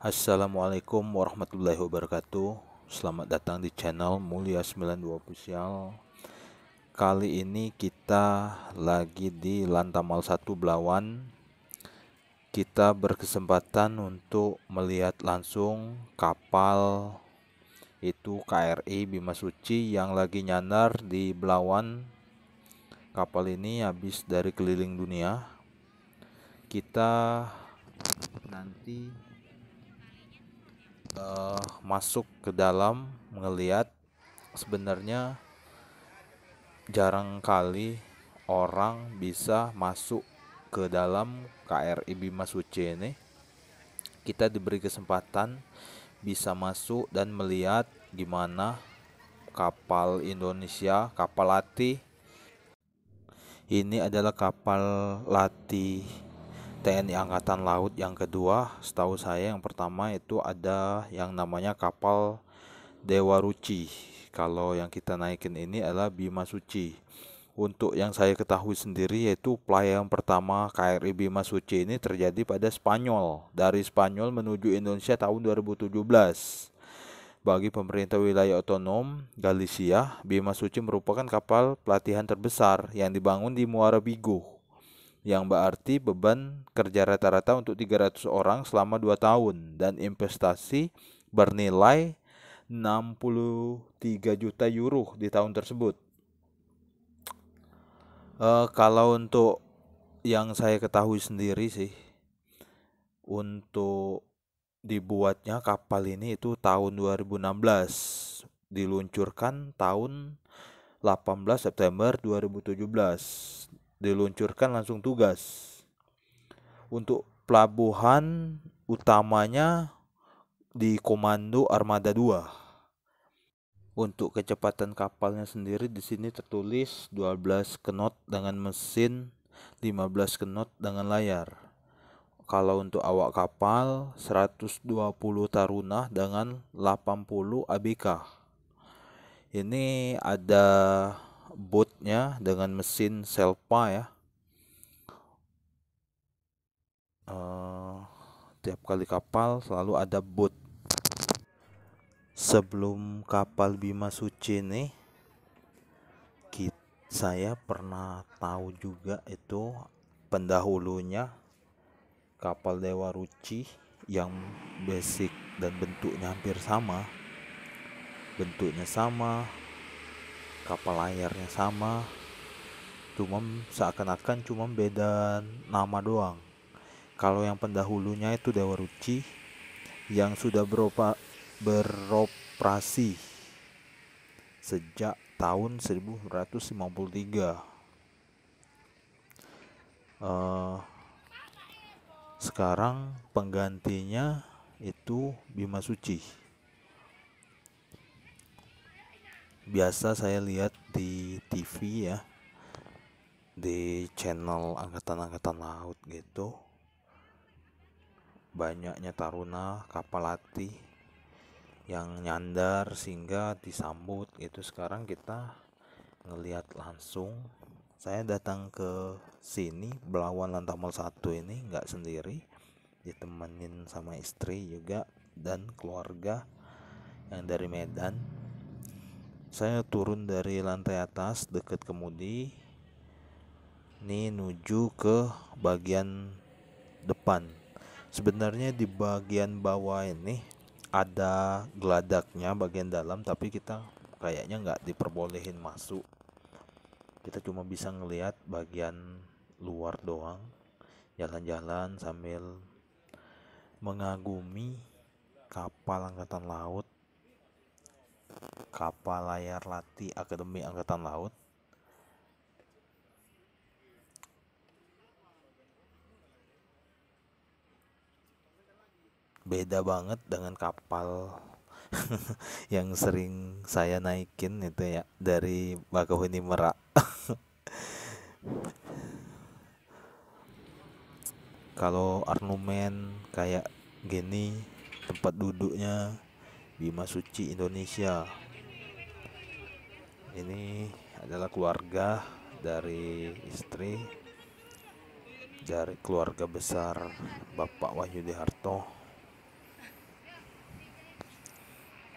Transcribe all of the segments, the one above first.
Assalamualaikum warahmatullahi wabarakatuh Selamat datang di channel Mulia 92 Official Kali ini kita lagi di Lantamal 1 Belawan Kita berkesempatan untuk melihat langsung kapal Itu KRI Bima Suci yang lagi nyandar di Belawan Kapal ini habis dari keliling dunia Kita nanti uh, masuk ke dalam melihat sebenarnya jarang kali orang bisa masuk ke dalam KRI Bima Suci ini kita diberi kesempatan bisa masuk dan melihat gimana kapal Indonesia kapal latih ini adalah kapal latih TNI Angkatan Laut yang kedua, setahu saya yang pertama itu ada yang namanya kapal Dewa Ruci. Kalau yang kita naikin ini adalah Bima Suci. Untuk yang saya ketahui sendiri yaitu pelayan pertama KRI Bima Suci ini terjadi pada Spanyol. Dari Spanyol menuju Indonesia tahun 2017. Bagi pemerintah wilayah otonom Galicia, Bima Suci merupakan kapal pelatihan terbesar yang dibangun di Muara Bigo yang berarti beban kerja rata-rata untuk 300 orang selama 2 tahun dan investasi bernilai 63 juta euro di tahun tersebut. Uh, kalau untuk yang saya ketahui sendiri sih untuk dibuatnya kapal ini itu tahun 2016 diluncurkan tahun 18 September 2017 diluncurkan langsung tugas. Untuk pelabuhan utamanya di Komando Armada 2. Untuk kecepatan kapalnya sendiri di sini tertulis 12 knot dengan mesin, 15 knot dengan layar. Kalau untuk awak kapal 120 taruna dengan 80 ABK. Ini ada bootnya dengan mesin selpa ya uh, tiap kali kapal selalu ada boot sebelum kapal Bima Suci nih kita, saya pernah tahu juga itu pendahulunya kapal Dewa Ruci yang basic dan bentuknya hampir sama bentuknya sama kapal layarnya sama cuma seakan-akan cuma beda nama doang kalau yang pendahulunya itu Dewa Ruci yang sudah beropa, beroperasi sejak tahun 1953 uh, eh, sekarang penggantinya itu Bima Suci biasa saya lihat di TV ya di channel angkatan-angkatan laut gitu banyaknya taruna kapal latih yang nyandar sehingga disambut gitu sekarang kita ngelihat langsung saya datang ke sini Belawan Lantamal satu ini nggak sendiri ditemenin sama istri juga dan keluarga yang dari Medan saya turun dari lantai atas dekat kemudi. Ini menuju ke bagian depan. Sebenarnya di bagian bawah ini ada geladaknya bagian dalam tapi kita kayaknya nggak diperbolehin masuk. Kita cuma bisa ngelihat bagian luar doang. Jalan-jalan sambil mengagumi kapal angkatan laut kapal layar latih Akademi Angkatan Laut beda banget dengan kapal yang sering saya naikin itu ya dari Bakauheni Merak kalau arnumen kayak gini tempat duduknya Bima Suci Indonesia ini adalah keluarga dari istri dari keluarga besar Bapak Wahyu Harto.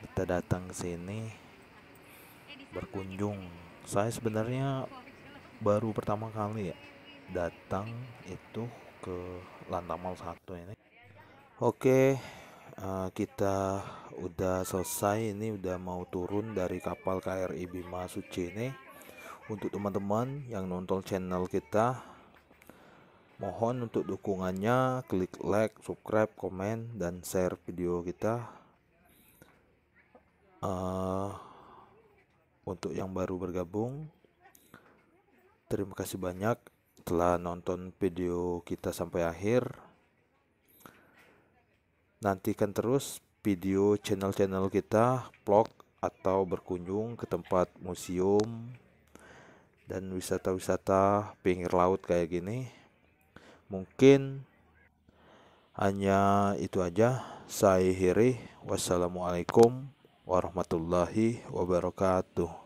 kita datang ke sini berkunjung saya sebenarnya baru pertama kali ya datang itu ke Lantamal satu ini oke Eh, kita udah selesai ini udah mau turun dari kapal KRI Bima Suci ini untuk teman-teman yang nonton channel kita mohon untuk dukungannya klik like subscribe komen dan share video kita uh, untuk yang baru bergabung terima kasih banyak telah nonton video kita sampai akhir Nantikan terus video channel-channel kita, vlog atau berkunjung ke tempat museum dan wisata-wisata pinggir laut kayak gini. Mungkin hanya itu aja. Saya Hiri. Wassalamualaikum warahmatullahi wabarakatuh.